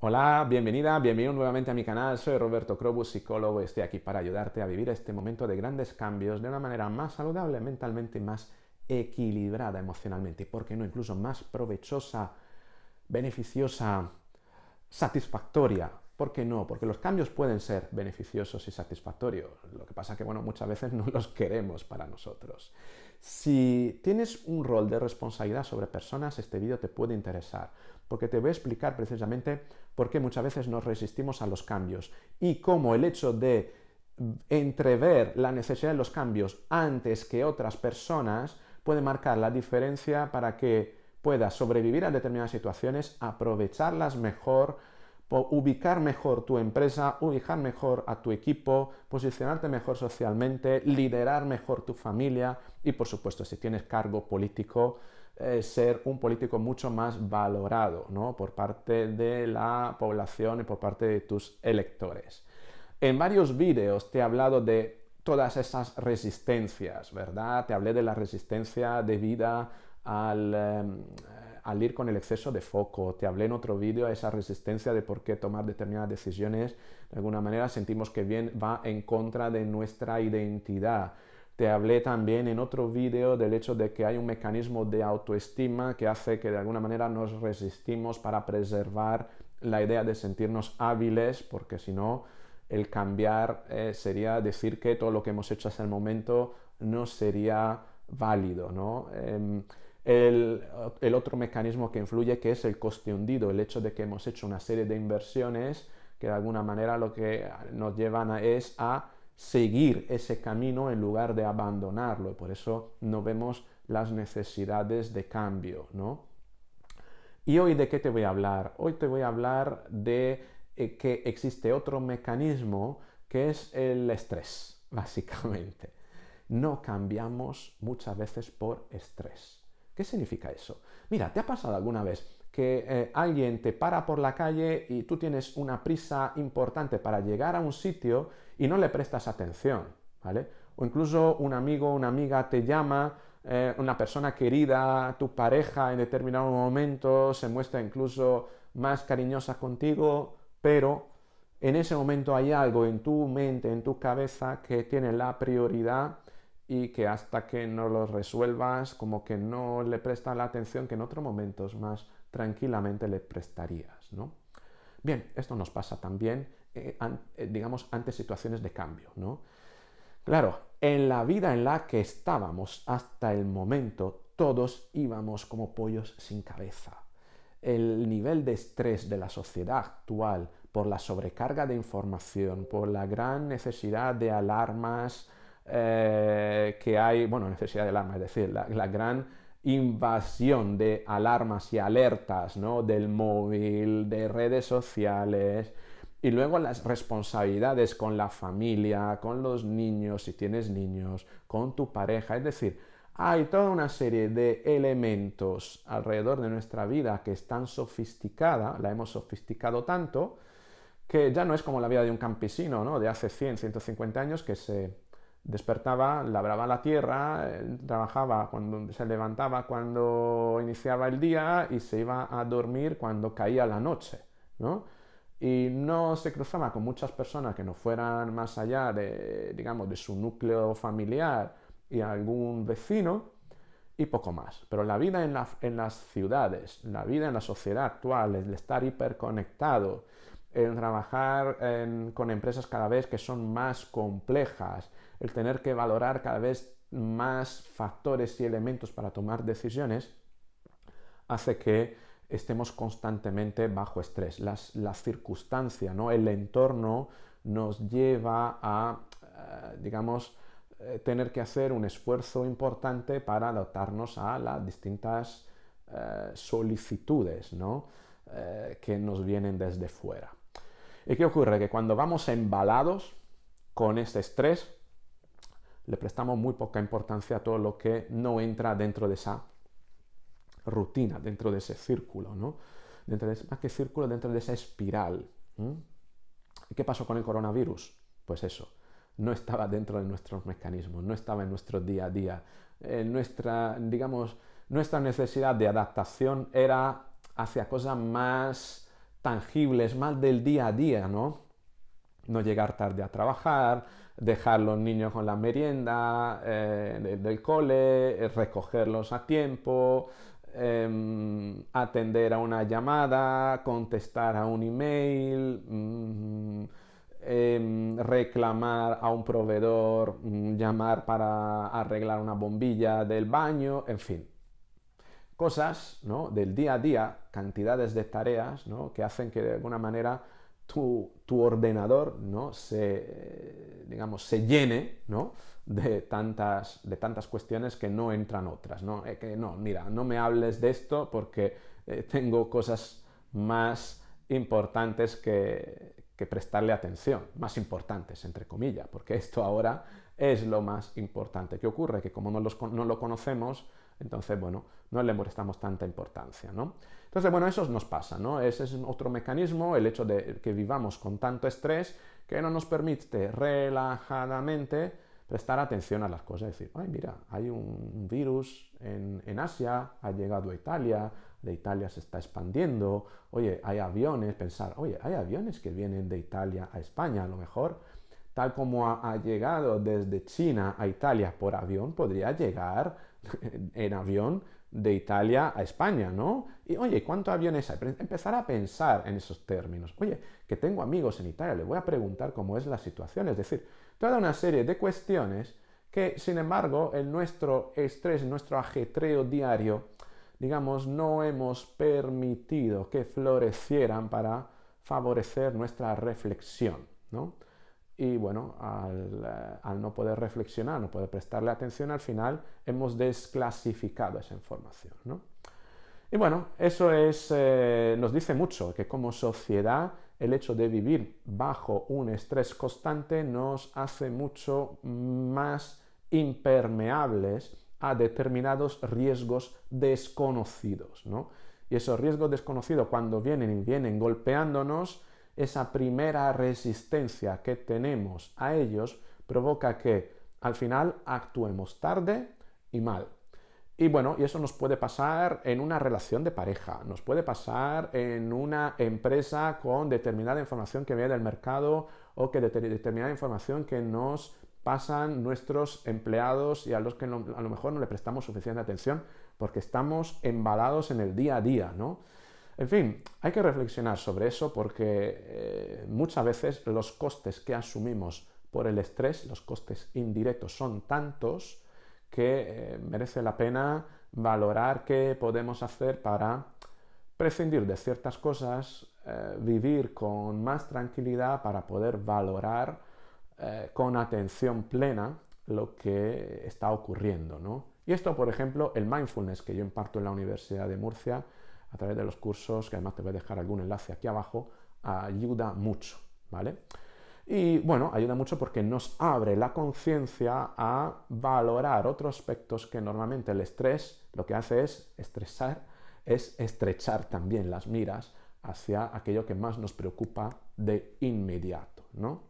Hola, bienvenida, bienvenido nuevamente a mi canal. Soy Roberto Crobus, psicólogo, y estoy aquí para ayudarte a vivir este momento de grandes cambios de una manera más saludable, mentalmente más equilibrada emocionalmente, y por qué no incluso más provechosa, beneficiosa, satisfactoria ¿Por qué no? Porque los cambios pueden ser beneficiosos y satisfactorios. Lo que pasa que, bueno, muchas veces no los queremos para nosotros. Si tienes un rol de responsabilidad sobre personas, este vídeo te puede interesar, porque te voy a explicar precisamente por qué muchas veces nos resistimos a los cambios y cómo el hecho de mm, entrever la necesidad de los cambios antes que otras personas puede marcar la diferencia para que puedas sobrevivir a determinadas situaciones, aprovecharlas mejor, ubicar mejor tu empresa, ubicar mejor a tu equipo, posicionarte mejor socialmente, liderar mejor tu familia y por supuesto si tienes cargo político, eh, ser un político mucho más valorado ¿no? por parte de la población y por parte de tus electores. En varios vídeos te he hablado de todas esas resistencias, ¿verdad? Te hablé de la resistencia debida al... Em, al ir con el exceso de foco. Te hablé en otro vídeo esa resistencia de por qué tomar determinadas decisiones. De alguna manera sentimos que bien va en contra de nuestra identidad. Te hablé también en otro vídeo del hecho de que hay un mecanismo de autoestima que hace que de alguna manera nos resistimos para preservar la idea de sentirnos hábiles, porque si no, el cambiar eh, sería decir que todo lo que hemos hecho hasta el momento no sería válido, ¿no? Em, el, otro mecanismo que influye que es el coste hundido, el hecho de que hemos hecho una serie de inversiones que de alguna manera lo que nos llevan es a seguir ese camino en lugar de abandonarlo. Y por eso no vemos las necesidades de cambio, ¿Y hoy de qué te voy a hablar? Hoy te voy a hablar de eh, que existe otro mecanismo que es el estrés, básicamente. No cambiamos muchas veces por estrés. ¿Qué significa eso? Mira, ¿te ha pasado alguna vez que eh, alguien te para por la calle y tú tienes una prisa importante para llegar a un sitio y no le prestas atención, ¿vale? O incluso un amigo, una amiga te llama, eh, una persona querida, tu pareja en determinado momento se muestra incluso más cariñosa contigo, pero en ese momento hay algo en tu mente, en tu cabeza que tiene la prioridad y que hasta que no los resuelvas, como que no le prestas la atención que en otros momentos más tranquilamente le prestarías, ¿no? Bien, esto nos pasa también, eh, eh, digamos, ante situaciones de cambio, ¿no? Claro, en la vida en la que estábamos hasta el momento, todos íbamos como pollos sin cabeza. El nivel de estrés de la sociedad actual por la sobrecarga de información, por la gran necesidad de alarmas, eh, que hay, bueno, necesidad de alarma, es decir, la, gran invasión de alarmas y alertas, ¿no? Del móvil, de redes sociales, y luego las responsabilidades con la familia, con los niños, si tienes niños, con tu pareja, es decir, hay toda una serie de elementos alrededor de nuestra vida que es tan sofisticada, la hemos sofisticado tanto, que ya no es como la vida de un campesino, ¿no? De hace 100, 150 años que se despertaba, labraba la tierra, eh, trabajaba cuando se levantaba cuando iniciaba el día y se iba a dormir cuando caía la noche, ¿no? Y no se cruzaba con muchas personas que no fueran más allá de, digamos, de su núcleo familiar y algún vecino y poco más. Pero la vida en, las ciudades, la vida en la sociedad actual, el estar hiperconectado, el trabajar con empresas cada vez que son más complejas, el tener que valorar cada vez más factores y elementos para tomar decisiones, hace que estemos constantemente bajo estrés. la circunstancia, ¿no? el entorno nos lleva a, eh, digamos, eh, tener que hacer un esfuerzo importante para adaptarnos a las distintas eh, solicitudes que nos vienen desde fuera. ¿Y qué ocurre? Que cuando vamos embalados con este estrés, le prestamos muy poca importancia a todo lo que no entra dentro de esa rutina, dentro de ese círculo, ¿no? Dentro de más que círculo, dentro de esa espiral. ¿Y ¿Qué pasó con el coronavirus? Pues eso, no estaba dentro de nuestros mecanismos, no estaba en nuestro día a día. Eh, nuestra, digamos, nuestra necesidad de adaptación era hacia cosas más tangibles, más del día a día, ¿no? no llegar tarde a trabajar, dejar los niños con la merienda eh, del cole, eh, recogerlos a tiempo, em, atender a una llamada, contestar a un email, mm, em, reclamar a un proveedor, mm, llamar para arreglar una bombilla del baño, en fin. Cosas ¿no? del día a día, cantidades de tareas ¿no? que hacen que de alguna manera tu, ordenador ¿no? se, eh, digamos, se llene de, tantas, cuestiones que no entran otras. ¿no? Eh, no, mira, no me hables de esto porque eh, tengo cosas más importantes que, prestarle atención, más importantes, entre comillas, porque esto ahora es lo más importante. que ocurre? Que como no, lo conocemos, entonces, bueno, no le molestamos tanta importancia, ¿no? Entonces, bueno, eso nos pasa, ¿no? Ese es otro mecanismo, el hecho de que vivamos con tanto estrés que no nos permite relajadamente prestar atención a las cosas, decir, ay, mira, hay un virus en, Asia, ha llegado a Italia, de Italia se está expandiendo, oye, hay aviones, pensar, oye, hay aviones que vienen de Italia a España, a lo mejor, tal como ha llegado desde China a Italia por avión, podría llegar en avión de Italia a España, ¿no? Y oye, ¿cuánto aviones hay? Empezar a pensar en esos términos. Oye, que tengo amigos en Italia, le voy a preguntar cómo es la situación. Es decir, toda una serie de cuestiones que, sin embargo, en nuestro estrés, en nuestro ajetreo diario, digamos, no hemos permitido que florecieran para favorecer nuestra reflexión, ¿no? y bueno, eh, al, no poder reflexionar, no poder prestarle atención, al final hemos desclasificado esa información. ¿no? Y bueno, eso eh, nos dice mucho, que como sociedad el hecho de vivir bajo un estrés constante nos hace mucho más impermeables a determinados riesgos desconocidos. ¿no? Y esos riesgos desconocidos, cuando vienen y vienen golpeándonos, esa primera resistencia que tenemos a ellos provoca que al final actuemos tarde y mal. Y bueno, y eso nos puede pasar en una relación de pareja, nos puede pasar en una empresa con determinada información que viene del mercado o que determinada información que nos pasan nuestros empleados y a los que a lo mejor no le prestamos suficiente atención porque estamos embalados en el día a día, ¿no? En fin, hay que reflexionar sobre eso porque eh, muchas veces los costes que asumimos por el estrés, los costes indirectos, son tantos que eh, merece la pena valorar qué podemos hacer para prescindir de ciertas cosas, eh, vivir con más tranquilidad para poder valorar con atención plena lo que está ocurriendo. ¿no? Y esto, por ejemplo, el mindfulness que yo imparto en la Universidad de Murcia a través de los cursos, que además te voy a dejar algún enlace aquí abajo, ayuda mucho, ¿vale? Y bueno, ayuda mucho porque nos abre la conciencia a valorar otros aspectos que normalmente el estrés lo que hace es estresar, es estrechar también las miras hacia aquello que más nos preocupa de inmediato, ¿no?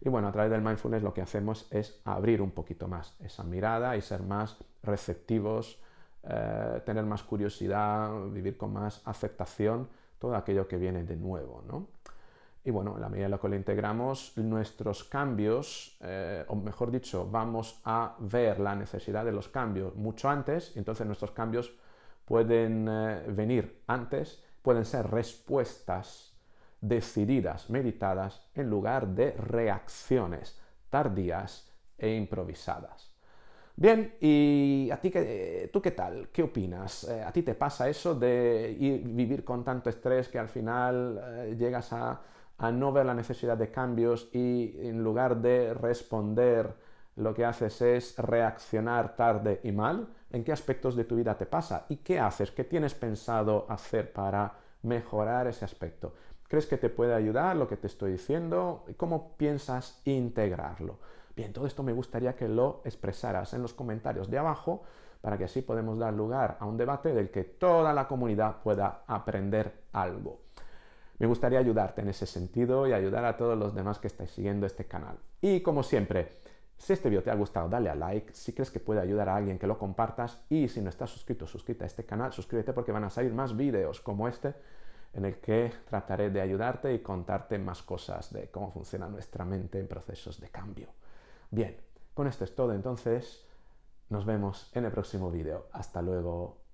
Y bueno, a través del mindfulness lo que hacemos es abrir un poquito más esa mirada y ser más receptivos eh, tener más curiosidad, vivir con más aceptación, todo aquello que viene de nuevo. ¿no? Y bueno, en la medida en la que lo integramos, nuestros cambios, eh, o mejor dicho, vamos a ver la necesidad de los cambios mucho antes, entonces nuestros cambios pueden eh, venir antes, pueden ser respuestas decididas, meditadas, en lugar de reacciones tardías e improvisadas. Bien, ¿y a ti qué, eh, tú qué tal? ¿Qué opinas? Eh, ¿A ti te pasa eso de vivir con tanto estrés que al final eh, llegas a, a, no ver la necesidad de cambios y en lugar de responder lo que haces es reaccionar tarde y mal? ¿En qué aspectos de tu vida te pasa? ¿Y qué haces? ¿Qué tienes pensado hacer para mejorar ese aspecto? ¿Crees que te puede ayudar lo que te estoy diciendo? ¿Cómo piensas integrarlo? Bien, todo esto me gustaría que lo expresaras en los comentarios de abajo para que así podemos dar lugar a un debate del que toda la comunidad pueda aprender algo. Me gustaría ayudarte en ese sentido y ayudar a todos los demás que estáis siguiendo este canal. Y como siempre, si este vídeo te ha gustado, dale a like. Si crees que puede ayudar a alguien, que lo compartas. Y si no estás suscrito, suscríbete a este canal. Suscríbete porque van a salir más vídeos como este en el que trataré de ayudarte y contarte más cosas de cómo funciona nuestra mente en procesos de cambio. Bien, con esto es todo entonces. Nos vemos en el próximo vídeo. Hasta luego.